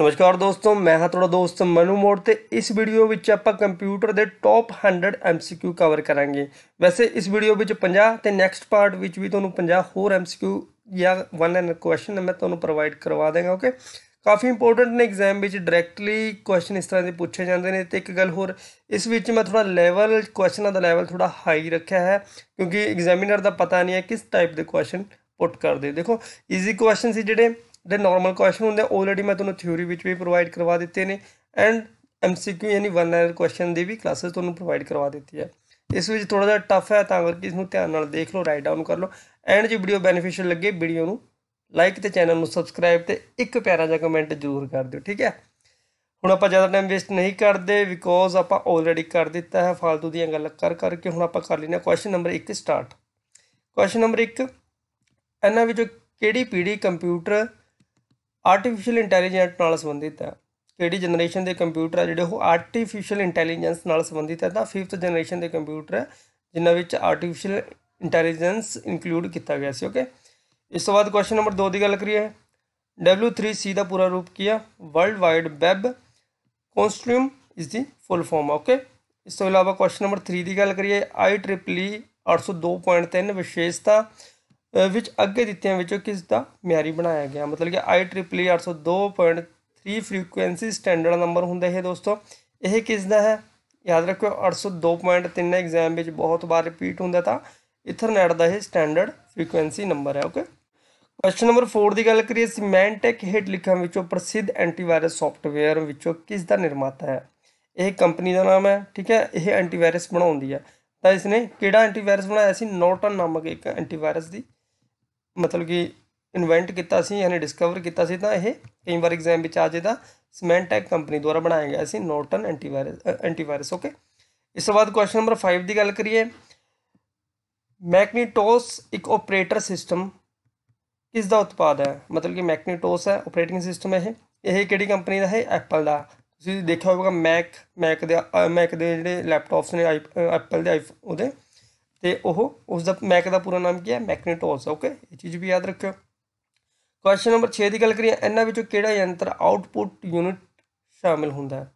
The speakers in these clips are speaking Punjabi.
ਨਮਸਕਾਰ ਦੋਸਤੋ ਮੈਂ ਹਾਂ ਤੁਹਾਡਾ ਦੋਸਤ ਮਨੂ ਮੋੜ ਤੇ ਇਸ ਵੀਡੀਓ ਵਿੱਚ ਆਪਾਂ ਕੰਪਿਊਟਰ ਦੇ ਟੌਪ 100 ਐਮਸੀਕਿਊ ਕਵਰ ਕਰਾਂਗੇ ਵੈਸੇ ਇਸ ਵੀਡੀਓ ਵਿੱਚ 50 ਤੇ ਨੈਕਸਟ ਪਾਰਟ ਵਿੱਚ ਵੀ ਤੁਹਾਨੂੰ 50 ਹੋਰ ਐਮਸੀਕਿਊ ਜਾਂ 1 ਐਂਡ ਕੁਐਸਚਨ ਮੈਂ ਤੁਹਾਨੂੰ ਪ੍ਰੋਵਾਈਡ ਕਰਵਾ ਦੇਗਾ ਓਕੇ ਕਾਫੀ ਇੰਪੋਰਟੈਂਟ ਨੇ ਐਗਜ਼ਾਮ ਵਿੱਚ ਡਾਇਰੈਕਟਲੀ ਕੁਐਸਚਨ ਇਸ ਤਰ੍ਹਾਂ ਦੇ ਪੁੱਛੇ ਜਾਂਦੇ ਨੇ ਤੇ ਇੱਕ ਗੱਲ ਹੋਰ ਇਸ ਵਿੱਚ ਮੈਂ ਥੋੜਾ ਲੈਵਲ ਕੁਐਸਚਨਾਂ ਦਾ ਲੈਵਲ ਥੋੜਾ ਹਾਈ ਰੱਖਿਆ ਹੈ ਕਿਉਂਕਿ ਐਗਜ਼ਾਮੀਨਰ ਦਾ ਪਤਾ ਨਹੀਂ ਹੈ ਕਿਸ ਟਾਈਪ ਦੇ ਕੁਐਸਚਨ ਪੁੱਟ ਕਰਦੇ ਦੇਖੋ ਈਜ਼ੀ ਕੁਐਸਚਨ ਸੀ ਜਿਹੜੇ ਦੇ ਨਾਰਮਲ ਕੁਐਸਚਨ ਹੁੰਦੇ ਆਲਰੇਡੀ ਮੈਂ ਤੁਹਾਨੂੰ ਥਿਉਰੀ ਵਿੱਚ ਵੀ ਪ੍ਰੋਵਾਈਡ ਕਰਵਾ ਦਿੱਤੇ ਨੇ ਐਂਡ ਐਮਸੀਕਿਊ ਯਾਨੀ ਵਨ ਆਰ ਕੁਐਸਚਨ ਦੇ ਵੀ ਕਲਾਸਸ ਤੁਹਾਨੂੰ ਪ੍ਰੋਵਾਈਡ ਕਰਵਾ ਦਿੱਤੀ ਹੈ ਇਸ ਵਿੱਚ ਥੋੜਾ ਜਿਹਾ ਟਫ ਹੈ ਤਾਂ ਕਰਕੇ ਇਸ ਨੂੰ ਧਿਆਨ ਨਾਲ ਦੇਖ ਲਓ ਰਾਈਟ ਡਾਊਨ ਕਰ ਲਓ ਐਂਡ ਜੇ ਵੀਡੀਓ ਬੈਨੀਫੀਸ਼ੀਅਲ ਲੱਗੇ ਵੀਡੀਓ ਨੂੰ ਲਾਈਕ ਤੇ ਚੈਨਲ ਨੂੰ ਸਬਸਕ੍ਰਾਈਬ ਤੇ ਇੱਕ ਪਿਆਰਾ ਜਿਹਾ ਕਮੈਂਟ ਜ਼ਰੂਰ ਕਰ ਦਿਓ ਠੀਕ ਹੈ ਹੁਣ ਆਪਾਂ ਜ਼ਿਆਦਾ ਟਾਈਮ ਵੇਸਟ ਨਹੀਂ ਕਰਦੇ ਬਿਕੋਜ਼ ਆਪਾਂ ਆਲਰੇਡੀ ਕਰ ਦਿੱਤਾ ਹੈ ਫਾਲਤੂ ਦੀਆਂ ਗੱਲਾਂ ਕਰ ਕਰਕੇ ਹੁਣ ਆਪਾਂ ਕਰ ਲੈਣਾ question number 1 start question number 1 ਇਹਨਾਂ ਵਿੱਚੋਂ ਕਿਹੜੀ ਪੀੜੀ ਕੰਪਿਊਟਰ ਆਰਟੀਫੀਸ਼ੀਅਲ ਇੰਟੈਲੀਜੈਂਸ ਨਾਲ ਸੰਬੰਧਿਤ ਹੈ ਕਿਹੜੀ ਜਨਰੇਸ਼ਨ ਦੇ ਕੰਪਿਊਟਰ ਆ ਜਿਹੜੇ ਉਹ ਆਰਟੀਫੀਸ਼ੀਅਲ ਇੰਟੈਲੀਜੈਂਸ ਨਾਲ ਸੰਬੰਧਿਤ ਹੈ ਤਾਂ 5th ਜਨਰੇਸ਼ਨ ਦੇ ਕੰਪਿਊਟਰ ਹੈ ਜਿਨ੍ਹਾਂ ਵਿੱਚ ਆਰਟੀਫੀਸ਼ੀਅਲ ਇੰਟੈਲੀਜੈਂਸ ਇਨਕਲੂਡ ਕੀਤਾ ਗਿਆ ਸੀ ਓਕੇ ਇਸ ਤੋਂ ਬਾਅਦ ਕੁਐਸਚਨ ਨੰਬਰ 2 ਦੀ ਗੱਲ ਕਰੀਏ W3C ਦਾ ਪੂਰਾ ਰੂਪ ਕੀ ਹੈ ਵਰਲਡ ਵਾਈਡ ਵੈਬ ਕਨਸੋਰਟੀਅਮ ਇਸ ਦੀ ਫੁੱਲ ਫਾਰਮ ਓਕੇ ਇਸ ਤੋਂ ਇਲਾਵਾ ਕੁਐਸਚਨ ਨੰਬਰ 3 ਦੀ ਗੱਲ ਕਰੀਏ IEEE 802.3 e ਵਿਸ਼ੇਸ਼ਤਾ ਵਿੱਚ ਅੱਗੇ ਦਿੱਤਿਆਂ ਵਿੱਚੋਂ ਕਿਸ ਦਾ ਮਿਆਰੀ ਬਣਾਇਆ ਗਿਆ ਮਤਲਬ ਕਿ IEEE 802.3 ਫ੍ਰੀਕੁਐਂਸੀ ਸਟੈਂਡਰਡ ਨੰਬਰ ਹੁੰਦਾ ਹੈ ਦੋਸਤੋ ਇਹ ਕਿਸ ਦਾ ਹੈ ਯਾਦ ਰੱਖਿਓ 802.3 ਐਗਜ਼ਾਮ ਵਿੱਚ ਬਹੁਤ ਵਾਰ ਰਿਪੀਟ ਹੁੰਦਾ ਤਾਂ ਇਥਰਨੈਟ ਦਾ ਇਹ ਸਟੈਂਡਰਡ ਫ੍ਰੀਕੁਐਂਸੀ ਨੰਬਰ ਹੈ ਓਕੇ ਕੁਐਸਚਨ ਨੰਬਰ 4 ਦੀ ਗੱਲ ਕਰੀਏ ਸਿਮੈਂਟਿਕ ਹਿਟ ਲਿਖਾਂ ਵਿੱਚੋਂ ਪ੍ਰਸਿੱਧ ਐਂਟੀਵਾਇਰਸ ਸੌਫਟਵੇਅਰ ਵਿੱਚੋਂ ਕਿਸ ਦਾ ਨਿਰਮਾਤਾ ਹੈ ਇਹ ਕੰਪਨੀ ਦਾ ਨਾਮ ਹੈ ਠੀਕ ਹੈ ਇਹ ਐਂਟੀਵਾਇਰਸ ਬਣਾਉਂਦੀ ਹੈ ਤਾਂ ਇਸਨੇ ਕਿਹੜਾ ਐਂਟੀਵਾਇਰਸ ਬਣਾਇਆ ਸੀ ਨੋਟਨ ਨਾਮਕ ਇੱਕ ਐਂਟੀਵਾਇਰਸ ਦੀ ਮਤਲਬ ਕਿ ਇਨਵੈਂਟ ਕੀਤਾ ਸੀ ਯਾਨੀ ਡਿਸਕਵਰ ਕੀਤਾ ਸੀ ਤਾਂ ਇਹ ਕਈ ਵਾਰ ਐਗਜ਼ਾਮ ਵਿੱਚ ਆ ਜਾਂਦਾ ਸਮੈਂਟੈਕ ਕੰਪਨੀ ਦੁਆਰਾ ਬਣਾਇਆ ਗਿਆ ਸੀ ਨੋਰਟਨ ਐਂਟੀਵਾਇਰਸ ਐਂਟੀਵਾਇਰਸ ਓਕੇ ਇਸ ਤੋਂ ਬਾਅਦ ਕੁਐਸਚਨ ਨੰਬਰ 5 ਦੀ ਗੱਲ ਕਰੀਏ ਮੈਗਨੀਟੋਸ ਇੱਕ ਆਪਰੇਟਰ ਸਿਸਟਮ ਕਿਸ ਦਾ ਉਤਪਾਦ ਹੈ ਮਤਲਬ ਕਿ ਮੈਗਨੀਟੋਸ ਹੈ ਆਪਰੇਟਿੰਗ ਸਿਸਟਮ ਹੈ ਇਹ ਇਹ ਕਿਹੜੀ ਕੰਪਨੀ ਦਾ ਹੈ ਐਪਲ ਦਾ ਤੁਸੀਂ ਦੇਖਿਆ ਹੋਵੇਗਾ ਮੈਕ ਮੈਕ ਦੇ ਮੈਕ ਦੇ ਜਿਹੜੇ ਲੈਪਟਾਪਸ ਨੇ ਐਪਲ ਦੇ ਉਹਦੇ ਤੇ ਉਹ ਉਸ ਦਾ ਮੈਕ ਦਾ ਪੂਰਾ ਨਾਮ ਕੀ ਹੈ ਮੈਗਨੇਟੋਸ ਓਕੇ ਇਹ ਚੀਜ਼ ਵੀ ਯਾਦ ਰੱਖਿਓ ਕੁਐਸਚਨ ਨੰਬਰ 6 ਦੀ ਗੱਲ ਕਰੀਏ ਇਹਨਾਂ ਵਿੱਚੋਂ ਕਿਹੜਾ ਯੰਤਰ ਆਊਟਪੁੱਟ ਯੂਨਿਟ ਸ਼ਾਮਿਲ ਹੁੰਦਾ ਹੈ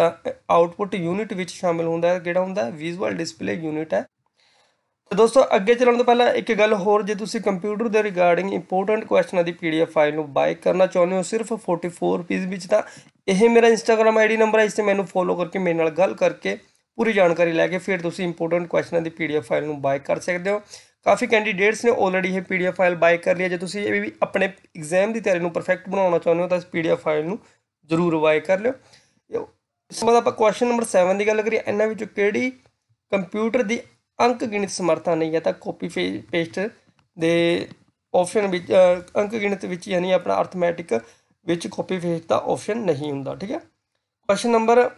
ਤਾਂ ਆਊਟਪੁੱਟ ਯੂਨਿਟ ਵਿੱਚ ਸ਼ਾਮਿਲ ਹੁੰਦਾ ਹੈ ਕਿਹੜਾ ਹੁੰਦਾ ਹੈ ਵਿਜ਼ੂਅਲ ਡਿਸਪਲੇ ਯੂਨਿਟ ਹੈ ਤਾਂ ਦੋਸਤੋ ਅੱਗੇ ਚੱਲਣ ਤੋਂ ਪਹਿਲਾਂ ਇੱਕ ਗੱਲ ਹੋਰ ਜੇ ਤੁਸੀਂ ਕੰਪਿਊਟਰ ਦੇ ਰਿਗਾਰਡਿੰਗ ਇੰਪੋਰਟੈਂਟ ਕੁਐਸਚਨਾਂ ਦੀ ਪੀਡੀਐਫ ਫਾਈਲ ਨੂੰ ਬਾਈ ਕਰਨਾ ਚਾਹੁੰਦੇ ਹੋ ਸਿਰਫ 44 ਰੁਪਏ ਵਿੱਚ ਤਾਂ ਇਹ ਮੇਰਾ ਇੰਸਟਾਗ੍ਰam ਆਈਡੀ ਨੰਬਰ ਹੈ ਇਸ ਤੇ ਮੈਨੂੰ ਫੋਲੋ ਕਰਕੇ ਮੇਰੇ ਨਾਲ ਗੱਲ ਕਰਕੇ ਪੂਰੀ ਜਾਣਕਾਰੀ ਲੈ ਕੇ ਫਿਰ ਤੁਸੀਂ ਇੰਪੋਰਟੈਂਟ ਕੁਐਸਚਨਾਂ ਦੀ ਪੀਡੀਐਫ ਫਾਈਲ ਨੂੰ ਬਾਈ ਕਰ ਸਕਦੇ ਹੋ ਕਾਫੀ ਕੈਂਡੀਡੇਟਸ ਨੇ ਆਲਰੇਡੀ ਇਹ ਪੀਡੀਐਫ ਫਾਈਲ ਬਾਈ ਕਰ ਲਈ ਹੈ ਜੇ ਤੁਸੀਂ ਇਹ ਵੀ ਆਪਣੇ ਐਗਜ਼ਾਮ ਦੀ ਤਿਆਰੀ ਨੂੰ ਪਰਫੈਕਟ ਬਣਾਉਣਾ ਚਾਹੁੰਦੇ ਹੋ ਤਾਂ ਇਸ ਪੀਡੀਐਫ ਫਾਈਲ ਨੂੰ ਜ਼ਰੂਰ ਬਾਈ ਕਰ ਲਿਓ ਇਸ ਤੋਂ ਬਾਅਦ ਆਪਾਂ ਕੁਐਸਚਨ ਨੰਬਰ 7 ਦੀ ਗੱਲ ਕਰੀਏ ਇਹਨਾਂ ਵਿੱਚੋਂ ਕਿਹੜੀ ਕੰਪਿਊਟਰ ਦੀ ਅੰਕ ਗਣਿਤ ਸਮਰੱਥਾ ਨਹੀਂ ਹੈ ਤਾਂ ਕਾਪੀ ਪੇਸਟ ਦੇ ਆਪਸ਼ਨ ਵਿੱਚ ਅੰਕ ਗਣਿਤ ਵਿੱਚ ਯਾਨੀ ਆਪਣਾ ਅਰਥਮੈਟਿਕ ਵਿੱਚ ਕਾਪੀ ਪੇਸਟ ਦਾ ਆਪਸ਼ਨ ਨਹੀਂ ਹੁੰਦਾ ਠੀਕ ਹੈ ਕੁਐਸਚਨ ਨੰਬਰ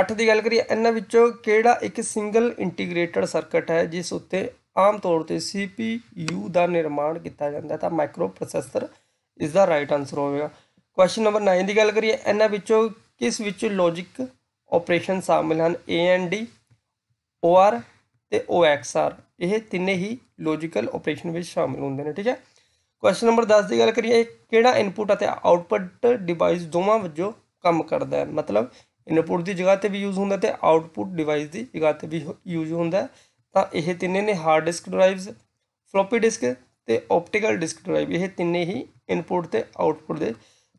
8 ਦੀ ਗੱਲ ਕਰੀਏ ਇਹਨਾਂ ਵਿੱਚੋਂ ਕਿਹੜਾ ਇੱਕ ਸਿੰਗਲ ਇੰਟੀਗ੍ਰੇਟਡ ਸਰਕਟ ਹੈ ਜਿਸ ਉੱਤੇ ਆਮ ਤੌਰ ਤੇ CPU ਦਾ ਨਿਰਮਾਣ ਕੀਤਾ ਜਾਂਦਾ ਤਾਂ ਮਾਈਕਰੋ ਪ੍ਰੋਸੈਸਰ ਇਸ ਦਾ ਰਾਈਟ ਆਨਸਰ ਹੋਵੇਗਾ ਕੁਐਸਚਨ ਨੰਬਰ 9 ਦੀ ਗੱਲ ਕਰੀਏ ਇਹਨਾਂ ਵਿੱਚੋਂ ਕਿਸ ਵਿੱਚ ਲੌਜੀਕ ਆਪਰੇਸ਼ਨ ਸ਼ਾਮਿਲ ਹਨ AND OR ਤੇ OXR ਇਹ ਤਿੰਨੇ ਹੀ ਲੌਜੀਕਲ ਆਪਰੇਸ਼ਨ ਵਿੱਚ ਸ਼ਾਮਿਲ ਹੁੰਦੇ ਨੇ ਠੀਕ ਹੈ ਕੁਐਸਚਨ ਨੰਬਰ 10 ਦੀ ਗੱਲ ਕਰੀਏ ਕਿਹੜਾ ਇਨਪੁਟ ਅਤੇ ਆਉਟਪੁਟ ਡਿਵਾਈਸ ਦੋਵਾਂ ਵਜੋਂ ਕੰਮ ਕਰਦਾ ਹੈ ਮਤਲਬ ਇਨਪੁਟ ਦੀ ਜਗ੍ਹਾ ਤੇ ਵੀ ਯੂਜ਼ ਹੁੰਦਾ ਤੇ ਆਊਟਪੁੱਟ ਡਿਵਾਈਸ ਦੀ ਜਗ੍ਹਾ ਤੇ ਵੀ ਯੂਜ਼ ਹੁੰਦਾ ਤਾਂ ਇਹ ਤਿੰਨੇ ਨੇ hard disk drives floppy disk ਤੇ ਆਪਟੀਕਲ ਡਿਸਕ ਡਰਾਈਵ ਇਹ ਤਿੰਨੇ ਹੀ ਇਨਪੁਟ ਤੇ ਆਊਟਪੁੱਟ ਦੇ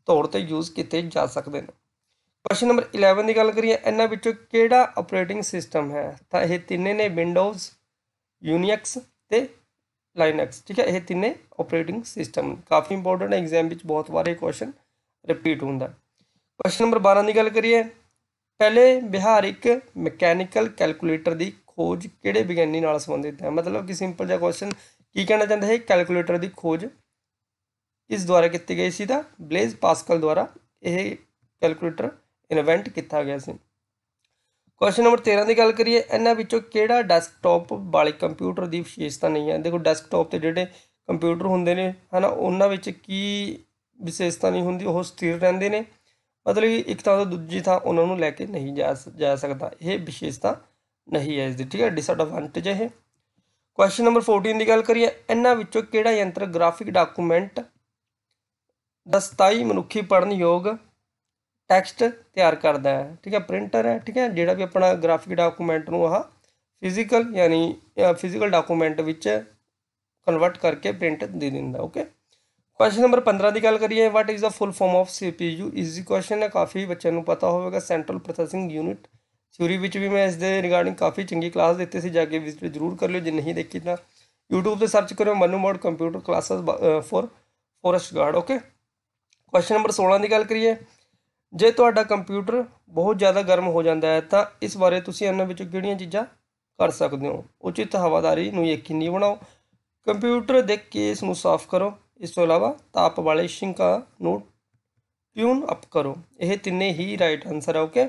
ਤੌਰ ਤੇ ਯੂਜ਼ ਕੀਤੇ ਜਾ ਸਕਦੇ ਨੇ ਕੁਐਸਚਨ ਨੰਬਰ 11 ਦੀ ਗੱਲ ਕਰੀਏ ਇਹਨਾਂ ਵਿੱਚੋਂ ਕਿਹੜਾ ਆਪਰੇਟਿੰਗ ਸਿਸਟਮ ਹੈ ਤਾਂ ਇਹ ਤਿੰਨੇ ਨੇ ਵਿੰਡੋਜ਼ ਯੂਨੀਕਸ ਤੇ ਲਾਈਨਕਸ ਠੀਕ ਹੈ ਇਹ ਤਿੰਨੇ ਆਪਰੇਟਿੰਗ ਸਿਸਟਮ ਕਾਫੀ ਇੰਪੋਰਟੈਂਟ ਐਗਜ਼ਾਮ ਵਿੱਚ ਬਹੁਤ ਵਾਰ ਇਹ ਕੁਐਸਚਨ ਰਿਪੀਟ ਹੁੰਦਾ ਕੁਐਸਚਨ ਨੰਬਰ 12 ਦੀ ਗੱਲ ਕਰੀਏ ਪਹਿਲੇ ਵਿਹਾਰਿਕ ਮਕੈਨੀਕਲ ਕੈਲਕੂਲੇਟਰ ਦੀ ਖੋਜ ਕਿਹੜੇ ਵਿਗਿਆਨੀ ਨਾਲ ਸੰਬੰਧਿਤ ਹੈ ਮਤਲਬ ਕਿ ਸਿੰਪਲ ਜਿਹਾ ਕੁਐਸਚਨ ਕੀ ਕਹਿਣਾ ਚਾਹੁੰਦਾ ਹੈ ਕੈਲਕੂਲੇਟਰ ਦੀ ਖੋਜ ਕਿਸ ਦੁਆਰਾ ਕੀਤੀ ਗਈ ਸੀ ਤਾਂ ਬਲੇਜ਼ ਪਾਸਕਲ ਦੁਆਰਾ ਇਹ ਕੈਲਕੂਲੇਟਰ ਇਨਵੈਂਟ ਕੀਤਾ ਗਿਆ ਸੀ ਕੁਐਸਚਨ ਨੰਬਰ 13 ਦੀ ਗੱਲ ਕਰੀਏ ਇਹਨਾਂ ਵਿੱਚੋਂ ਕਿਹੜਾ ਡੈਸਕਟਾਪ ਵਾਲੇ ਕੰਪਿਊਟਰ ਦੀ ਵਿਸ਼ੇਸ਼ਤਾ ਨਹੀਂ ਹੈ ਦੇਖੋ ਡੈਸਕਟਾਪ ਤੇ ਜਿਹੜੇ ਕੰਪਿਊਟਰ ਹੁੰਦੇ ਨੇ ਹਨਾ ਉਹਨਾਂ ਵਿੱਚ ਕੀ ਵਿਸ਼ੇਸ਼ਤਾ ਨਹੀਂ ਹੁੰਦੀ ਉਹ ਸਥਿਰ ਰਹਿੰਦੇ ਨੇ ਮਤਲਬ ਕਿ ਇੱਕ ਥਾਂ ਤੋਂ ਦੂਜੀ ਥਾਂ ਉਹਨਾਂ ਨੂੰ ਲੈ ਕੇ ਨਹੀਂ ਜਾ ਜਾ ਸਕਦਾ ਇਹ ਵਿਸ਼ੇਸ਼ਤਾ ਨਹੀਂ ਹੈ ਇਸ ਦੀ ਠੀਕ ਹੈ ਡਿਸਐਡਵਾਂਟੇਜ ਹੈ ਕੁਐਸਚਨ ਨੰਬਰ 14 ਦੀ ਗੱਲ ਕਰੀਏ ਇਹਨਾਂ ਵਿੱਚੋਂ ਕਿਹੜਾ ਯੰਤਰ ਗ੍ਰਾਫਿਕ ਡਾਕੂਮੈਂਟ ਦਸਤਾਈ ਮਨੁੱਖੀ ਪੜਨ ਯੋਗ ਟੈਕਸਟ ਤਿਆਰ ਕਰਦਾ ਹੈ ਠੀਕ ਹੈ ਪ੍ਰਿੰਟਰ ਹੈ ਠੀਕ ਹੈ ਜਿਹੜਾ ਵੀ ਆਪਣਾ ਗ੍ਰਾਫਿਕ ਡਾਕੂਮੈਂਟ ਨੂੰ ਆਹ ਫਿਜ਼ੀਕਲ ਯਾਨੀ ਫਿਜ਼ੀਕਲ ਡਾਕੂਮੈਂਟ ਵਿੱਚ ਕਨਵਰਟ ਕਰਕੇ ਪ੍ਰਿੰਟ ਦੇ ਦਿੰਦਾ ਓਕੇ ਕੁਐਸਚਨ ਨੰਬਰ 15 ਦੀ ਗੱਲ ਕਰੀਏ what is the full form of CPU easy question ਹੈ ਕਾਫੀ ਬੱਚਿਆਂ ਨੂੰ ਪਤਾ ਹੋਵੇਗਾ ਸੈਂਟਰਲ ਪ੍ਰੋਸੈਸਿੰਗ ਯੂਨਿਟ ਥਿਊਰੀ ਵਿੱਚ ਵੀ ਮੈਂ ਇਸ ਦੇ ਰਿਗਾਰਡਿੰਗ ਕਾਫੀ ਚੰਗੀ ਕਲਾਸ ਦਿੱਤੀ ਸੀ ਜਾ ਕੇ ਵਿਜ਼ਿਟ ਜ਼ਰੂਰ ਕਰ ਲਿਓ ਜੇ ਨਹੀਂ ਦੇਖੀ ਤਾਂ YouTube ਤੇ ਸਰਚ ਕਰਿਓ Manu Mor computer classes for forest guard okay question number 16 ਦੀ ਗੱਲ ਕਰੀਏ ਜੇ ਤੁਹਾਡਾ ਕੰਪਿਊਟਰ ਬਹੁਤ ਜ਼ਿਆਦਾ ਗਰਮ ਹੋ ਜਾਂਦਾ ਹੈ ਤਾਂ ਇਸ ਬਾਰੇ ਤੁਸੀਂ ਇਹਨਾਂ ਵਿੱਚੋਂ ਕਿਹੜੀਆਂ ਚੀਜ਼ਾਂ ਕਰ ਸਕਦੇ ਹੋ ਉਚਿਤ ਹਵਾਦਾਰੀ ਨੂੰ ਯਕੀਨੀ ਬਣਾਓ ਕੰਪਿਊਟਰ ਦੇ ਕੇਸ ਨੂੰ ਸਾਫ਼ ਕਰੋ ਇਸ ਤੋਂ ਇਲਾਵਾ ਤਾਪ ਵਾਲੇ ਸ਼ਿੰਕਾ ਨੂੰ ਟਿਊਨ ਅਪ ਕਰੋ ਇਹ ਤਿੰਨੇ ਹੀ ਰਾਈਟ ਆਨਸਰ ਆ ਓਕੇ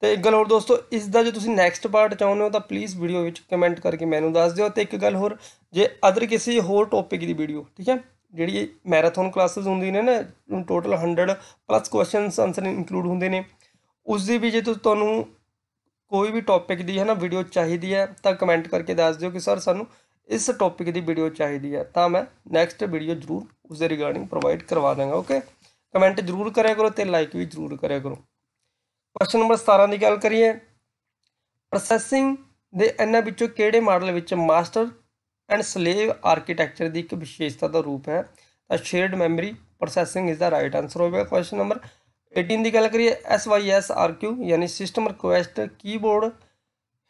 ਤੇ ਇੱਕ ਗੱਲ ਹੋਰ ਦੋਸਤੋ ਇਸ ਦਾ ਜੇ ਤੁਸੀਂ ਨੈਕਸਟ ਪਾਰਟ ਚਾਹੁੰਦੇ ਹੋ ਤਾਂ ਪਲੀਜ਼ ਵੀਡੀਓ ਵਿੱਚ ਕਮੈਂਟ ਕਰਕੇ ਮੈਨੂੰ ਦੱਸ ਦਿਓ ਤੇ ਇੱਕ ਗੱਲ ਹੋਰ ਜੇ ਅਦਰ ਕਿਸੇ ਹੋਰ ਟੌਪਿਕ ਦੀ ਵੀਡੀਓ ਠੀਕ ਹੈ ਜਿਹੜੀ ਮੈਰਾਥਨ ਕਲਾਸਸ ਹੁੰਦੀ ਨੇ ਨਾ total 100 plus questions answer include ਹੁੰਦੇ ਨੇ ਉਸ ਦੀ ਵੀ ਜੇ ਤੁਹਾਨੂੰ ਕੋਈ ਵੀ ਟੌਪਿਕ ਦੀ ਹੈ ਨਾ ਵੀਡੀਓ ਚਾਹੀਦੀ ਹੈ ਤਾਂ ਕਮੈਂਟ ਕਰਕੇ ਦੱਸ ਦਿਓ ਕਿ ਸਰ ਸਾਨੂੰ ਇਸ ਟੌਪਿਕ ਦੀ ਵੀਡੀਓ ਚਾਹੀਦੀ ਹੈ ਤਾਂ ਮੈਂ ਨੈਕਸਟ ਵੀਡੀਓ ਜ਼ਰੂਰ ਉਸ ਦੇ ਰਿਗਾਰਡਿੰਗ ਪ੍ਰੋਵਾਈਡ ਕਰਵਾ ਦਾਂਗਾ ਓਕੇ ਕਮੈਂਟ ਜ਼ਰੂਰ ਕਰਿਆ ਕਰੋ ਤੇ ਲਾਈਕ ਵੀ ਜ਼ਰੂਰ ਕਰਿਆ ਕਰੋ ਕੁਐਸਚਨ ਨੰਬਰ 17 ਦੀ ਗੱਲ ਕਰੀਏ ਪ੍ਰੋਸੈਸਿੰਗ ਦੇ ਇਹਨਾਂ ਵਿੱਚੋਂ ਕਿਹੜੇ ਮਾਡਲ ਵਿੱਚ ਮਾਸਟਰ ਐਂਡ ਸਲੇਵ ਆਰਕੀਟੈਕਚਰ ਦੀ ਇੱਕ ਵਿਸ਼ੇਸ਼ਤਾ ਦਾ ਰੂਪ ਹੈ ਤਾਂ shared memory processing is the right answer ਹੋਵੇਗਾ ਕੁਐਸਚਨ ਨੰਬਰ 18 ਦੀ ਗੱਲ ਕਰੀਏ ਕਿਊ ਯਾਨੀ ਸਿਸਟਮ ਰਿਕੁਐਸਟ ਕੀਬੋਰਡ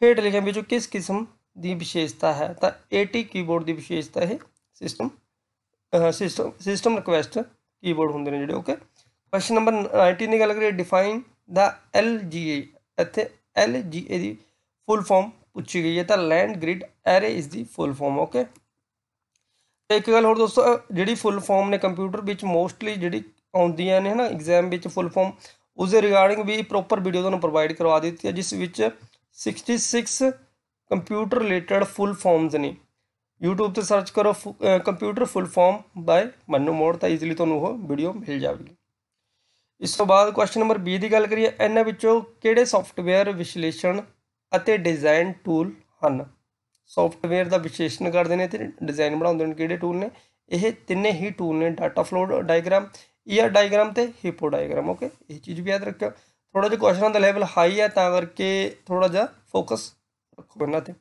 ਹੇਠ ਲਿਖੇ ਵਿੱਚੋਂ ਕਿਸ ਕਿਸਮ ਦੀ ਵਿਸ਼ੇਸ਼ਤਾ ਹੈ ਤਾਂ AT ਕੀਬੋਰਡ ਦੀ ਵਿਸ਼ੇਸ਼ਤਾ ਇਹ system system system request keyboard ਹੁੰਦੇ ਨੇ ਜਿਹੜੇ ਓਕੇ ਕੁਐਸਚਨ ਨੰਬਰ 19 ਦੀ ਗੱਲ ਕਰੀਏ ਡਿਫਾਈਨ ਦਾ LGA ਇੱਥੇ LGA ਦੀ ਫੁੱਲ ਫਾਰਮ ਪੁੱਛੀ ਗਈ ਹੈ ਤਾਂ ਲੈਂਡ ਗ੍ਰਿਡ ਐਰੇ ਇਸ ਦੀ ਫੁੱਲ ਫਾਰਮ ਓਕੇ ਇੱਕ ਗੱਲ ਹੋਰ ਦੋਸਤੋ ਜਿਹੜੀ ਫੁੱਲ ਫਾਰਮ ਨੇ ਕੰਪਿਊਟਰ ਵਿੱਚ ਮੋਸਟਲੀ ਜਿਹੜੀ ਆਉਂਦੀਆਂ ਨੇ ਹਨਾ ਐਗਜ਼ਾਮ ਵਿੱਚ ਫੁੱਲ ਫਾਰਮ ਉਸ ਦੇ ਰਿਗਾਰਡਿੰਗ ਵੀ ਪ੍ਰੋਪਰ ਵੀਡੀਓ ਤੁਹਾਨੂੰ ਪ੍ਰੋਵਾਈਡ ਕਰਵਾ ਦਿੱਤੀ ਹੈ ਜਿਸ ਵਿੱਚ 66 ਕੰਪਿਊਟਰ ਰਿਲੇਟਡ ਫੁੱਲ ਫਾਰਮਸ ਨੇ YouTube ਤੇ ਸਰਚ ਕਰੋ computer full form by Mannu Mor ਤਾਂ ਈਜ਼ੀਲੀ ਤੁਹਾਨੂੰ ਉਹ ਵੀਡੀਓ ਮਿਲ ਜਾਵੇਗੀ ਇਸ ਤੋਂ ਬਾਅਦ ਕੁਐਸਚਨ ਨੰਬਰ 20 ਦੀ ਗੱਲ ਕਰੀਏ ਇਹਨਾਂ ਵਿੱਚੋਂ ਕਿਹੜੇ ਸੌਫਟਵੇਅਰ ਵਿਸ਼ਲੇਸ਼ਣ ਅਤੇ ਡਿਜ਼ਾਈਨ ਟੂਲ ਹਨ ਸੌਫਟਵੇਅਰ ਦਾ ਵਿਸ਼ਲੇਸ਼ਣ ਕਰਦੇ ਨੇ ਤੇ ਡਿਜ਼ਾਈਨ ਬਣਾਉਂਦੇ ਨੇ ਕਿਹੜੇ ਟੂਲ ਨੇ ਇਹ ਤਿੰਨੇ ਹੀ ਟੂਲ ਨੇ data flow diagram ER diagram ਤੇ ਹਿਪੋ ਡਾਇਗ੍ਰਾਮ ਓਕੇ ਇਹ ਚੀਜ਼ ਵੀ ਯਾਦ ਰੱਖਿਓ ਥੋੜਾ ਜਿਹਾ ਕੁਐਸਚਨਾਂ ਦਾ ਲੈਵਲ ਹਾਈ ਹੈ ਤਾਂ ਕਰਕੇ ਥੋੜਾ ਜਿਹਾ ਫੋਕਸ ਕਰਨਾ ਤੇ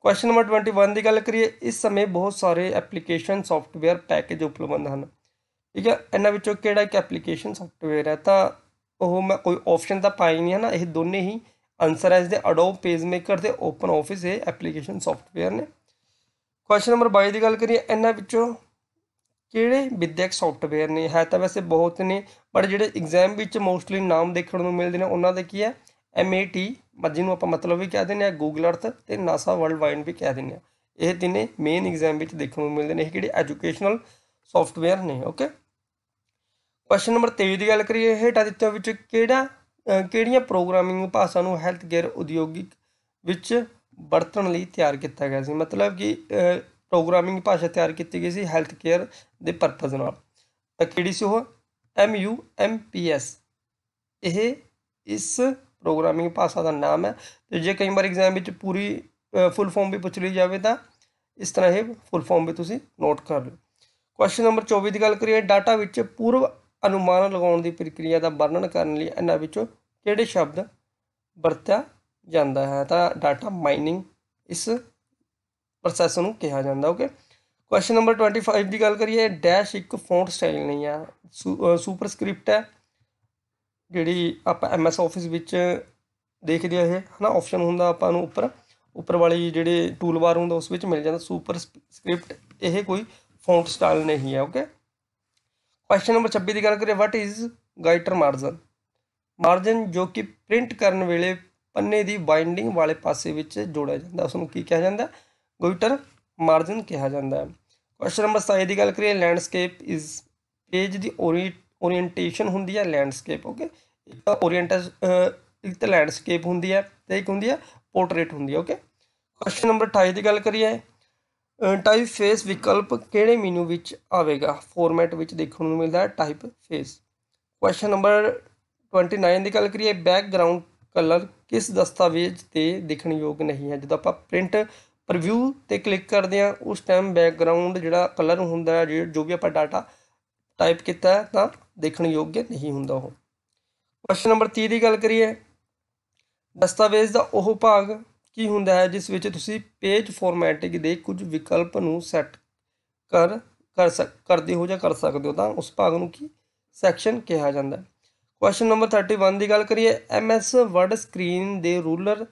ਕੁਐਸਚਨ ਨੰਬਰ 21 ਦੀ ਗੱਲ ਕਰੀਏ ਇਸ ਸਮੇਂ ਬਹੁਤ ਸਾਰੇ ਐਪਲੀਕੇਸ਼ਨ ਸੌਫਟਵੇਅਰ ਪੈਕੇਜ ਉਪਲਬਧ ਹਨ ਠੀਕ ਹੈ ਇਹਨਾਂ ਵਿੱਚੋਂ ਕਿਹੜਾ ਇੱਕ ਐਪਲੀਕੇਸ਼ਨ ਸੌਫਟਵੇਅਰ ਹੈ ਤਾਂ ਉਹ ਮੈਂ ਕੋਈ ਆਪਸ਼ਨ ਤਾਂ ਪਾਈ ਨਹੀਂ ਹੈ ਨਾ ਇਹ ਦੋਨੇ ਹੀ ਆਨਸਰ ਹੈ ਇਸ ਦੇ ਅਡੋਬ ਮੇਕਰ ਤੇ ਓਪਨ ਆਫਿਸ ਇਹ ਐਪਲੀਕੇਸ਼ਨ ਸੌਫਟਵੇਅਰ ਨੇ ਕੁਐਸਚਨ ਨੰਬਰ 22 ਦੀ ਗੱਲ ਕਰੀਏ ਇਹਨਾਂ ਵਿੱਚੋਂ ਕਿਹੜੇ ਵਿਦਿਅਕ ਸੌਫਟਵੇਅਰ ਨੇ ਹੈ ਤਾਂ ਵੈਸੇ ਬਹੁਤ ਨੇ ਪਰ ਜਿਹੜੇ ਐਗਜ਼ਾਮ ਵਿੱਚ ਮੋਸਟਲੀ ਨਾਮ ਦੇਖਣ ਨੂੰ ਮਿਲਦੇ ਨੇ ਉਹਨਾਂ ਦੇ ਕੀ ਹੈ MAT ਨੂੰ ਆਪਾਂ ਮਤਲਬ ਵੀ ਕਹਿ ਦਿੰਦੇ ਆ ਗੂਗਲ ਅਰਥ ਤੇ NASA ਵਰਲਡ ਵਾਈਡ ਵੀ ਕਹਿ ਦਿੰਦੇ ਆ ਇਹ ਤਿੰਨੇ ਮੇਨ ਐਗਜ਼ਾਮ ਵਿੱਚ ਦੇਖਣ ਨੂੰ ਮਿਲਦੇ ਨੇ ਇਹ ਕਿਹੜੇ ਐਜੂਕੇਸ਼ਨਲ ਸੌਫਟਵੇਅਰ ਨੇ ਓਕੇ ਕੁਐਸਚਨ ਨੰਬਰ 23 ਦੀ ਗੱਲ ਕਰੀਏ ਹੇਠਾਂ ਦਿੱਤੇ ਵਿੱਚ ਕਿਹੜਾ ਕਿਹੜੀਆਂ ਪ੍ਰੋਗਰਾਮਿੰਗ ਭਾਸ਼ਾ ਨੂੰ ਹੈਲਥ ਕੇਅਰ ਉਦਯੋਗਿਕ ਵਿੱਚ ਵਰਤਣ ਲਈ ਤਿਆਰ ਕੀਤਾ ਗਿਆ ਸੀ ਮਤਲਬ ਕਿ ਪ੍ਰੋਗਰਾਮਿੰਗ ਭਾਸ਼ਾ ਤਿਆਰ ਕੀਤੀ ਗਈ ਸੀ ਹੈਲਥ ਕੇਅਰ ਦੇ ਪਰਪਸ ਨਾਲ ਤਾਂ ਕਿਹੜੀ ਸੀ ਉਹ MU MPS ਇਹ ਇਸ ਪ੍ਰੋਗਰਾਮਿੰਗ ਭਾਸ਼ਾ ਦਾ ਨਾਮ ਹੈ ਤੇ ਜੇ ਕਈ ਵਾਰ ਐਗਜ਼ਾਮ ਵਿੱਚ ਪੂਰੀ ਫੁੱਲ ਫਾਰਮ ਵੀ ਪੁੱਛ ਲਈ ਜਾਵੇ ਤਾਂ ਇਸ ਤਰ੍ਹਾਂ ਇਹ ਫੁੱਲ ਫਾਰਮ ਵੀ ਤੁਸੀਂ ਨੋਟ ਕਰ ਲਓ ਕੁਐਸਚਨ ਨੰਬਰ 24 ਦੀ ਗੱਲ ਕਰੀਏ ਡਾਟਾ ਵਿੱਚ ਪੂਰਵ ਅਨੁਮਾਨ ਲਗਾਉਣ ਦੀ ਪ੍ਰਕਿਰਿਆ ਦਾ ਵਰਣਨ ਕਰਨ ਲਈ ਇਹਨਾਂ ਵਿੱਚੋਂ ਕਿਹੜੇ ਸ਼ਬਦ ਵਰਤਿਆ ਜਾਂਦਾ ਹੈ ਤਾਂ ਡਾਟਾ ਮਾਈਨਿੰਗ ਇਸ ਪ੍ਰੋਸੈਸ ਨੂੰ ਕਿਹਾ ਜਾਂਦਾ ਓਕੇ ਕੁਐਸਚਨ ਨੰਬਰ 25 ਦੀ ਗੱਲ ਕਰੀਏ ਡੈਸ਼ ਇੱਕ ਫੌਂਟ ਸਟਾਈਲ ਨਹੀਂ ਆ ਸੁਪਰਸਕ੍ਰਿਪਟ ਹੈ ਜਿਹੜੀ ਆਪਾਂ ਐਮਐਸ ਆਫਿਸ ਵਿੱਚ ਦੇਖਦੇ ਆ ਇਹ ਹਨਾ ਆਪਸ਼ਨ ਹੁੰਦਾ ਆਪਾਂ ਨੂੰ ਉੱਪਰ ਉੱਪਰ ਵਾਲੀ ਜਿਹੜੇ ਟੂਲ ਬਾਰ ਹੁੰਦਾ ਉਸ ਵਿੱਚ ਮਿਲ ਜਾਂਦਾ ਸੁਪਰ ਸਕ੍ਰਿਪਟ ਇਹ ਕੋਈ ਫੌਂਟ ਸਟਾਈਲ ਨਹੀਂ ਹੈ ਓਕੇ ਕੁਐਸਚਨ ਨੰਬਰ 26 ਦੀ ਗੱਲ ਕਰੀਏ what is gutter margin margin ਜੋ ਕਿ ਪ੍ਰਿੰਟ ਕਰਨ ਵੇਲੇ ਪੰਨੇ ਦੀ ਬਾਈਂਡਿੰਗ ਵਾਲੇ ਪਾਸੇ ਵਿੱਚ ਜੋੜਿਆ ਜਾਂਦਾ ਉਸ ਨੂੰ ਕੀ ਕਿਹਾ ਜਾਂਦਾ ਗੋਇਟਰ ਮਾਰਜਨ ਕਿਹਾ ਜਾਂਦਾ ਹੈ ਕੁਐਸਚਨ ਨੰਬਰ 27 ਦੀ ਗੱਲ ਕਰੀਏ ਲੈਂਡਸਕੇਪ ਇਜ਼ ਪੇਜ ਦੀ ਓਰੀਐਂਟ ਓਰੀਐਂਟੇਸ਼ਨ ਹੁੰਦੀ ਹੈ ਲੈਂਡਸਕੇਪ ਓਕੇ ਇੱਕ ਓਰੀਐਂਟਸ ਇੱਕ ਤਾਂ ਲੈਂਡਸਕੇਪ ਹੁੰਦੀ ਹੈ ਤੇ ਇੱਕ ਹੁੰਦੀ ਹੈ ਪੋਰਟਰੇਟ ਹੁੰਦੀ ਹੈ ਓਕੇ ਕੁਐਸਚਨ ਨੰਬਰ 28 ਦੀ ਗੱਲ ਕਰੀਏ ਟਾਈਪ ਫੇਸ ਵਿਕਲਪ ਕਿਹੜੇ ਮੀਨੂ ਵਿੱਚ ਆਵੇਗਾ ਫਾਰਮੈਟ ਵਿੱਚ ਦੇਖਣ ਨੂੰ ਮਿਲਦਾ ਹੈ ਟਾਈਪ ਫੇਸ ਕੁਐਸਚਨ ਨੰਬਰ 29 ਦੀ ਗੱਲ ਕਰੀਏ ਬੈਕਗ੍ਰਾਉਂਡ ਕਲਰ ਕਿਸ ਦਸਤਾਵੇਜ਼ ਤੇ ਦਿਖਣ ਯੋਗ ਨਹੀਂ ਹੈ ਜਦੋਂ ਆਪਾਂ ਪ੍ਰਿੰਟ ਪ੍ਰੀਵਿਊ ਤੇ ਕਲਿੱਕ ਕਰਦੇ ਆ ਉਸ ਟਾਈਮ ਬੈਕਗ੍ਰਾਉਂਡ ਜਿਹੜਾ ਕਲਰ ਹੁੰਦਾ ਹੈ ਜੋ ਵੀ ਆਪਾਂ ਡਾਟਾ ਟਾਈਪ ਕੀਤਾ ਤਾਂ ਦੇਖਣ ਯੋਗ ਨਹੀਂ ਹੁੰਦਾ ਉਹ ਕੁਐਸਚਨ ਨੰਬਰ 30 ਦੀ ਗੱਲ ਕਰੀਏ ਦਸਤਾਵੇਜ਼ ਦਾ ਉਹ ਭਾਗ ਕੀ ਹੁੰਦਾ ਹੈ ਜਿਸ ਵਿੱਚ ਤੁਸੀਂ ਪੇਜ ਫਾਰਮੈਟਿੰਗ ਦੇ ਕੁਝ ਵਿਕਲਪ ਨੂੰ ਸੈੱਟ ਕਰ ਕਰ ਕਰਦੇ ਹੋ ਜਾਂ ਕਰ ਸਕਦੇ ਹੋ ਤਾਂ ਉਸ ਭਾਗ ਨੂੰ ਕੀ ਸੈਕਸ਼ਨ ਕਿਹਾ ਜਾਂਦਾ ਹੈ ਕੁਐਸਚਨ ਨੰਬਰ 31 ਦੀ ਗੱਲ ਕਰੀਏ ਐਮਐਸ ਵਰਡ ਸਕਰੀਨ ਦੇ ਰੂਲਰ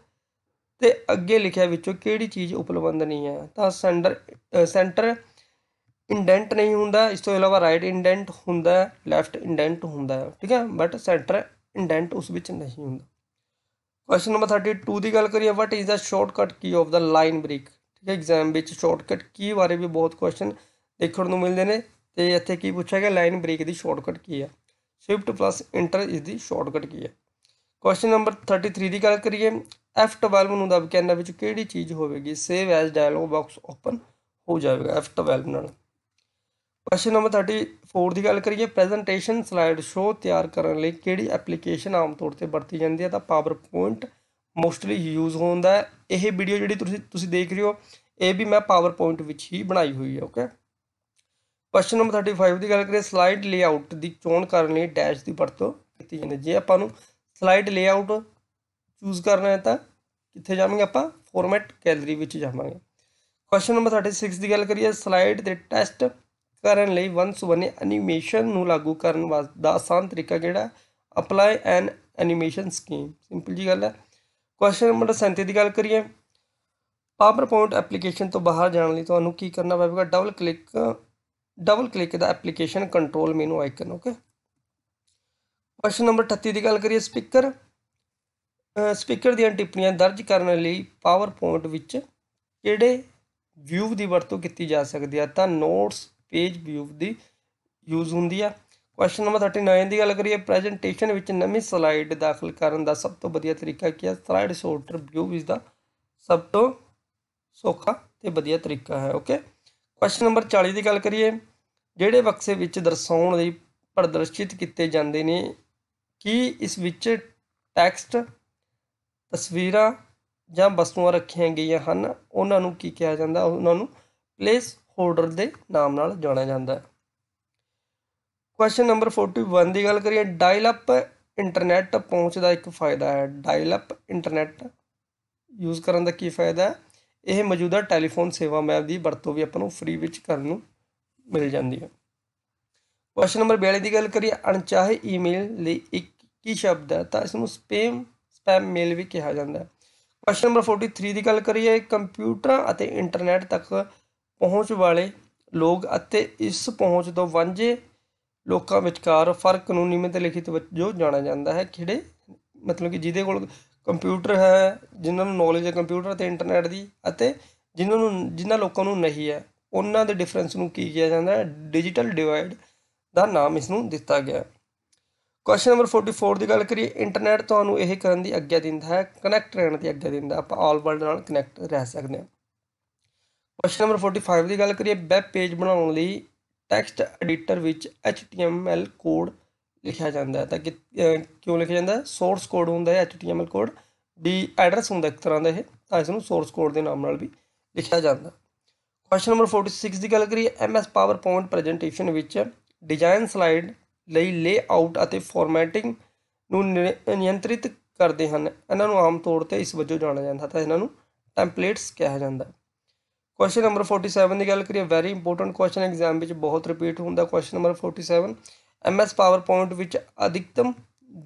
ਤੇ ਅੱਗੇ ਲਿਖਿਆ ਵਿੱਚੋਂ ਕਿਹੜੀ ਚੀਜ਼ ਉਪਲਬਧ ਨਹੀਂ ਹੈ ਤਾਂ ਸੈਂਟਰ ਸੈਂਟਰ ਇੰਡੈਂਟ ਨਹੀਂ ਹੁੰਦਾ ਇਸ ਤੋਂ ਇਲਾਵਾ ਰਾਈਟ ਇੰਡੈਂਟ ਹੁੰਦਾ ਹੈ ਲੈਫਟ ਇੰਡੈਂਟ ਹੁੰਦਾ ਹੈ ਠੀਕ ਹੈ ਬਟ ਸੈਂਟਰ ਇੰਡੈਂਟ ਉਸ ਵਿੱਚ ਨਹੀਂ ਹੁੰਦਾ ਕੁਐਸਚਨ ਨੰਬਰ 32 ਦੀ ਗੱਲ ਕਰੀਏ what is the shortcut key of the line break ਠੀਕ ਹੈ ਐਗਜ਼ਾਮ ਵਿੱਚ ਸ਼ਾਰਟਕਟ ਕੀ ਬਾਰੇ ਵੀ ਬਹੁਤ ਕੁਐਸਚਨ ਦੇਖਣ ਨੂੰ ਮਿਲਦੇ ਨੇ ਤੇ ਇੱਥੇ ਕੀ ਪੁੱਛਿਆ ਗਿਆ ਲਾਈਨ ਬ੍ਰੇਕ ਦੀ ਸ਼ਾਰਟਕਟ ਕੀ ਹੈ shift plus enter is the shortcut key ਹੈ ਕੁਐਸਚਨ ਨੰਬਰ 33 ਦੀ ਗੱਲ ਕਰੀਏ F12 ਨੂੰ ਦਬ ਕੇ ਇਹਨਾਂ ਵਿੱਚ ਕਿਹੜੀ ਚੀਜ਼ ਹੋਵੇਗੀ save as dialog box open ਹੋ ਜਾਵੇਗਾ F12 ਨਾਲ ਕੁਐਸਚਨ ਨੰਬਰ 34 ਦੀ ਗੱਲ ਕਰੀਏ ਪ੍ਰੈਜੈਂਟੇਸ਼ਨ ਸਲਾਈਡ ਸ਼ੋ ਤਿਆਰ ਕਰਨ ਲਈ ਕਿਹੜੀ ਐਪਲੀਕੇਸ਼ਨ ਆਮ ਤੌਰ ਤੇ ਵਰਤੀ ਜਾਂਦੀ ਹੈ ਤਾਂ ਪਾਵਰਪੁਆਇੰਟ ਮੋਸਟਲੀ ਯੂਜ਼ ਹੁੰਦਾ ਹੈ ਇਹ ਵੀਡੀਓ ਜਿਹੜੀ ਤੁਸੀਂ ਤੁਸੀਂ ਦੇਖ ਰਹੇ ਹੋ ਇਹ ਵੀ ਮੈਂ ਪਾਵਰਪੁਆਇੰਟ ਵਿੱਚ ਹੀ ਬਣਾਈ ਹੋਈ ਹੈ ਓਕੇ ਕੁਐਸਚਨ ਨੰਬਰ 35 ਦੀ ਗੱਲ ਕਰੀਏ ਸਲਾਈਡ ਲੇਆਊਟ ਦੀ ਚੋਣ ਕਰਨ ਲਈ ਡੈਸ਼ ਦੀ ਵਰਤੋਂ ਕੀਤੀ ਜਾਂਦੀ ਹੈ ਜੇ ਆਪਾਂ ਨੂੰ ਸਲਾਈਡ ਲੇਆਊਟ ਚੂਜ਼ ਕਰਨਾ ਹੈ ਤਾਂ ਕਿੱਥੇ ਜਾਵਾਂਗੇ ਆਪਾਂ ਫਾਰਮੈਟ ਗੈਲਰੀ ਵਿੱਚ ਜਾਵਾਂਗੇ ਕੁਐਸਚਨ ਨੰਬਰ 36 ਦੀ ਗੱਲ ਕਰੀਏ ਸਲਾਈਡ ਦੇ ਟੈਸਟ ਕਰਨ ਲਈ ਬਨੇ ਐਨੀਮੇਸ਼ਨ ਨੂੰ ਲਾਗੂ ਕਰਨ ਦਾ ਆਸਾਨ ਤਰੀਕਾ ਕਿਹੜਾ apply an animation scheme simple ਜੀ ਗੱਲ ਹੈ ਕੁਐਸਚਨ ਨੰਬਰ 37 ਦੀ ਗੱਲ ਕਰੀਏ ਪਾਵਰਪੁਆਇੰਟ ਐਪਲੀਕੇਸ਼ਨ ਤੋਂ ਬਾਹਰ ਜਾਣ ਲਈ ਤੁਹਾਨੂੰ ਕੀ ਕਰਨਾ ਪਵੇਗਾ double click double click the application control menu icon okay question number 38 ਦੀ ਗੱਲ ਕਰੀਏ ਸਪੀਕਰ ਸਪੀਕਰ ਦੀਆਂ ਟਿੱਪਣੀਆਂ ਦਰਜ ਕਰਨ ਲਈ ਪਾਵਰਪੁਆਇੰਟ ਵਿੱਚ ਕਿਹੜੇ ਵਿਊ ਦੀ ਵਰਤੋਂ ਕੀਤੀ ਜਾ ਸਕਦੀ ਹੈ ਤਾਂ ਨੋਟਸ ਪੇਜ ਵਿਊ ਦੀ ਯੂਜ਼ ਹੁੰਦੀ ਆ ਕੁਐਸਚਨ ਨੰਬਰ 39 ਦੀ ਗੱਲ ਕਰੀਏ ਪ੍ਰੈਜੈਂਟੇਸ਼ਨ ਵਿੱਚ ਨਵੀਂ ਸਲਾਈਡ ਦਾਖਲ ਕਰਨ ਦਾ ਸਭ ਤੋਂ ਵਧੀਆ ਤਰੀਕਾ ਕੀ ਹੈ ਸਲਾਈਡ ਸੋਰਟਰ ਵਿਊ ਇਸ ਦਾ ਸਭ ਤੋਂ ਸੌਖਾ ਤੇ ਵਧੀਆ ਤਰੀਕਾ ਹੈ ਓਕੇ ਕੁਐਸਚਨ ਨੰਬਰ 40 ਦੀ ਗੱਲ ਕਰੀਏ ਜਿਹੜੇ ਬਕਸੇ ਵਿੱਚ ਦਰਸਾਉਣ ਲਈ ਪ੍ਰਦਰਸ਼ਿਤ ਕੀਤੇ ਜਾਂਦੇ ਨੇ ਕੀ ਇਸ ਵਿੱਚ ਟੈਕਸਟ ਤਸਵੀਰਾਂ ਜਾਂ ਵਸਤੂਆਂ ਰੱਖੀਆਂ ਗਈਆਂ ਹਨ ਉਹਨਾਂ ਨੂੰ ਕੀ ਕਿਹਾ ਜਾਂਦਾ ਉਹਨਾਂ ਨੂੰ ਪਲੇਸ ਹੋਲਡਰ ਦੇ ਨਾਮ ਨਾਲ ਜਾਣਿਆ ਜਾਂਦਾ ਹੈ ਕੁਐਸਚਨ ਨੰਬਰ 41 ਦੀ ਗੱਲ ਕਰੀਏ ਡਾਇਲ ਅਪ ਇੰਟਰਨੈਟ ਪਹੁੰਚ ਦਾ ਇੱਕ ਫਾਇਦਾ ਹੈ ਡਾਇਲ ਅਪ ਇੰਟਰਨੈਟ ਯੂਜ਼ ਕਰਨ ਦਾ ਕੀ ਫਾਇਦਾ ਹੈ ਇਹ ਮੌਜੂਦਾ ਟੈਲੀਫੋਨ ਸੇਵਾ ਮੈਪ ਦੀ ਵਰਤੋਂ ਵੀ ਆਪਾਂ ਨੂੰ ਫ੍ਰੀ ਵਿੱਚ ਕਰਨ ਨੂੰ ਮਿਲ ਜਾਂਦੀ ਹੈ ਕੁਐਸਚਨ ਨੰਬਰ 42 ਦੀ ਗੱਲ ਕਰੀਏ ਅਣਚਾਹੇ ਈਮੇਲ ਲਈ ਇੱਕ ਕੀ ਸ਼ਬਦ ਹੈ ਤਾਂ ਇਸ ਨੂੰ ਸਪੈਮ ਸਪੈਮ ਮੇਲ ਵੀ ਕਿਹਾ ਜਾਂਦਾ ਹੈ ਕੁਐਸਚਨ ਨੰਬਰ 43 ਦੀ ਗੱਲ ਕਰੀਏ ਕੰਪਿਊਟਰਾਂ ਅਤੇ ਇੰਟਰਨੈਟ ਤੱਕ ਪਹੁੰਚ ਵਾਲੇ ਲੋਕ ਅਤੇ ਇਸ ਪਹੁੰਚ ਤੋਂ ਵਾਂਝੇ ਲੋਕਾਂ ਵਿਚਕਾਰ ਫਰਕ ਨੂੰ ਤੇ ਲਿਖਿਤ ਵਿੱਚ ਜੋ ਜਾਣਿਆ ਜਾਂਦਾ ਹੈ ਕਿਹੜੇ ਮਤਲਬ ਕਿ ਜਿਹਦੇ ਕੋਲ ਕੰਪਿਊਟਰ ਹੈ ਜਿਨ੍ਹਾਂ ਨੂੰ ਨੌਲੇਜ ਹੈ ਕੰਪਿਊਟਰ ਤੇ ਇੰਟਰਨੈਟ ਦੀ ਅਤੇ ਜਿਨ੍ਹਾਂ ਨੂੰ ਜਿਨ੍ਹਾਂ ਲੋਕਾਂ ਨੂੰ ਨਹੀਂ ਹੈ ਉਹਨਾਂ ਦੇ ਡਿਫਰੈਂਸ ਨੂੰ ਕੀ ਕਿਹਾ ਜਾਂਦਾ ਹੈ ਡਿਜੀਟਲ ਡਿਵਾਈਡ ਦਾ ਨਾਮ ਇਸ ਨੂੰ ਦਿੱਤਾ ਗਿਆ ਹੈ ਕੁਐਸਚਨ ਨੰਬਰ 44 ਦੀ ਗੱਲ ਕਰੀਏ ਇੰਟਰਨੈਟ ਤੁਹਾਨੂੰ ਇਹ ਕਰਨ ਦੀ ਅੱਗਿਆ ਦਿੰਦਾ ਹੈ ਕਨੈਕਟ ਰਹਿਣ ਦੀ ਅੱਗਿਆ ਦਿੰਦਾ ਆਪਾਂ ਆਲ ਵਰਲਡ ਨਾਲ ਕਨੈਕਟ ਰਹਿ ਸਕਦੇ ਹਾਂ ਕੁਐਸਚਨ ਨੰਬਰ 45 ਦੀ ਗੱਲ ਕਰੀਏ ਵੈਬ ਪੇਜ ਬਣਾਉਣ ਲਈ ਟੈਕਸਟ ਐਡੀਟਰ ਵਿੱਚ HTML ਕੋਡ ਲਿਖਿਆ ਜਾਂਦਾ ਹੈ ਤਾਂ ਕਿਉਂ ਲਿਖਿਆ ਜਾਂਦਾ ਹੈ ਸੋਰਸ ਕੋਡ ਹੁੰਦਾ ਹੈ HTML ਕੋਡ ਦੀ ਐਡਰੈਸ ਹੁੰਦਾ ਇੱਕ ਤਰ੍ਹਾਂ ਦਾ ਇਹ ਤਾਂ ਇਸ ਨੂੰ ਸੋਰਸ ਕੋਡ ਦੇ ਨਾਮ ਨਾਲ ਵੀ ਲਿਖਿਆ ਜਾਂਦਾ ਕੁਐਸਚਨ ਨੰਬਰ 46 ਦੀ ਗੱਲ ਕਰੀਏ MS PowerPoint ਪ੍ਰੈਜੈਂਟੇਸ਼ਨ ਵਿੱਚ ਡਿਜ਼ਾਈਨ ਸਲਾਈਡ ਲਈ ਲੇਆਊਟ ਅਤੇ ਫਾਰਮੈਟਿੰਗ ਨੂੰ ਨਿਯੰਤਰਿਤ ਕਰਦੇ ਹਨ ਇਹਨਾਂ ਨੂੰ ਆਮ ਤੌਰ ਤੇ ਇਸ ਵਜੋਂ ਜਾਣਿਆ ਜਾਂਦਾ ਤਾਂ ਇਹਨਾਂ ਨੂੰ ਟੈਂਪਲੇਟਸ ਕਿਹਾ ਜਾਂਦਾ ਹੈ ਕੁਐਸਚਨ ਨੰਬਰ 47 ਦੀ ਗੱਲ ਕਰੀਏ ਵੈਰੀ ਇੰਪੋਰਟੈਂਟ ਕੁਐਸਚਨ ਐਗਜ਼ਾਮ ਵਿੱਚ ਬਹੁਤ ਰਿਪੀਟ ਹੁੰਦਾ ਕੁਐਸਚਨ ਨੰਬਰ 47 ਐਮਐਸ ਪਾਵਰਪੁਆਇੰਟ ਵਿੱਚ ਅਧਿਕਤਮ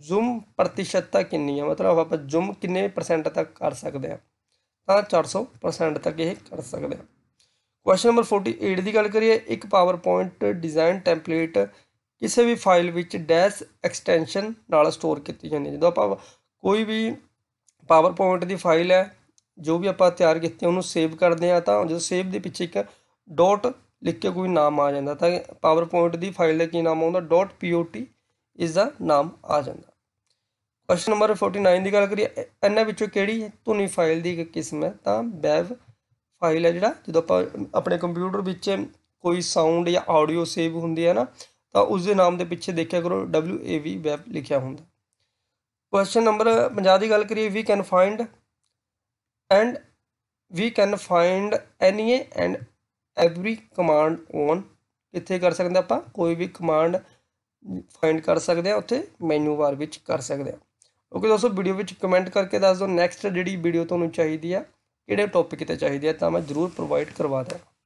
ਜ਼ੂਮ ਪ੍ਰਤੀਸ਼ਤਤਾ ਕਿੰਨੀ ਹੈ ਮਤਲਬ ਆਪਾਂ ਜ਼ੂਮ ਕਿੰਨੇ ਪਰਸੈਂਟ ਤੱਕ ਕਰ ਸਕਦੇ ਆ ਤਾਂ 400% ਤੱਕ ਇਹ ਕਰ ਸਕਦੇ ਆ ਕੁਐਸਚਨ ਨੰਬਰ 48 ਦੀ ਗੱਲ ਕਰੀਏ ਇੱਕ ਪਾਵਰਪੁਆਇੰਟ ਡਿਜ਼ਾਈਨ ਟੈਂਪਲੇਟ ਕਿਸੇ ਵੀ ਫਾਈਲ ਵਿੱਚ ਡੈਸ਼ ਐਕਸਟੈਂਸ਼ਨ ਨਾਲ ਸਟੋਰ ਕੀਤੀ ਜਾਂਦੀ ਹੈ ਜਦੋਂ ਆਪਾਂ ਕੋਈ ਵੀ ਪਾਵਰਪੁਆਇੰਟ ਦੀ ਫਾਈਲ ਹੈ ਜੋ ਵੀ ਆਪਾਂ ਤਿਆਰ ਕੀਤੇ ਉਹਨੂੰ ਸੇਵ ਕਰਦੇ ਆ ਤਾਂ ਜਦੋਂ ਸੇਵ ਦੇ ਪਿੱਛੇ ਇੱਕ ਡਾਟ ਲਿਖ ਕੇ ਕੋਈ ਨਾਮ ਆ ਜਾਂਦਾ ਤਾਂ ਪਾਵਰਪੁਆਇੰਟ ਦੀ ਫਾਈਲ ਦਾ ਕੀ ਨਾਮ ਆਉਂਦਾ ਡਾਟ .pot ਇਸ ਦਾ ਨਾਮ ਆ ਜਾਂਦਾ ਕੁਐਸਚਨ ਨੰਬਰ 49 ਦੀ ਗੱਲ ਕਰੀਏ ਇਹਨਾਂ ਵਿੱਚੋਂ ਕਿਹੜੀ ਹੈ ਧੁਨੀ ਫਾਈਲ ਦੀ ਕਿਸਮ ਹੈ ਤਾਂ ਬੈਵ ਫਾਈਲ ਹੈ ਜਿਹੜਾ ਜਦੋਂ ਆਪਾਂ ਆਪਣੇ ਕੰਪਿਊਟਰ ਵਿੱਚ ਕੋਈ ਸਾਊਂਡ ਜਾਂ ਆਡੀਓ ਸੇਵ ਹੁੰਦੀ ਹੈ ਨਾ ਤਾਂ ਉਸ ਦੇ ਨਾਮ ਦੇ ਪਿੱਛੇ ਦੇਖਿਆ ਕਰੋ WAV ਵੈਬ ਲਿਖਿਆ ਹੁੰਦਾ ਕੁਐਸਚਨ ਨੰਬਰ 50 ਦੀ ਗੱਲ ਕਰੀਏ we can find and we can find any and every command on ਕਿੱਥੇ ਕਰ ਸਕਦੇ ਆਪਾਂ ਕੋਈ ਵੀ ਕਮਾਂਡ ਫਾਈਂਡ ਕਰ ਸਕਦੇ ਆ ਉੱਥੇ ਮੈਨੂ ਬਾਰ ਵਿੱਚ ਕਰ ਸਕਦੇ ਆ ਓਕੇ ਦੋਸਤੋ ਵੀਡੀਓ ਵਿੱਚ ਕਮੈਂਟ ਕਰਕੇ ਦੱਸ ਦਿਓ ਨੈਕਸਟ ਜਿਹੜੀ ਵੀਡੀਓ ਤੁਹਾਨੂੰ ਚਾਹੀਦੀ ਆ ਕਿਹੜੇ ਟੌਪਿਕ ਤੇ ਚਾਹੀਦੀ ਆ ਤਾਂ ਮੈਂ ਜ਼ਰੂਰ ਪ੍ਰੋਵਾਈਡ ਕਰਵਾ ਦਿਆਂ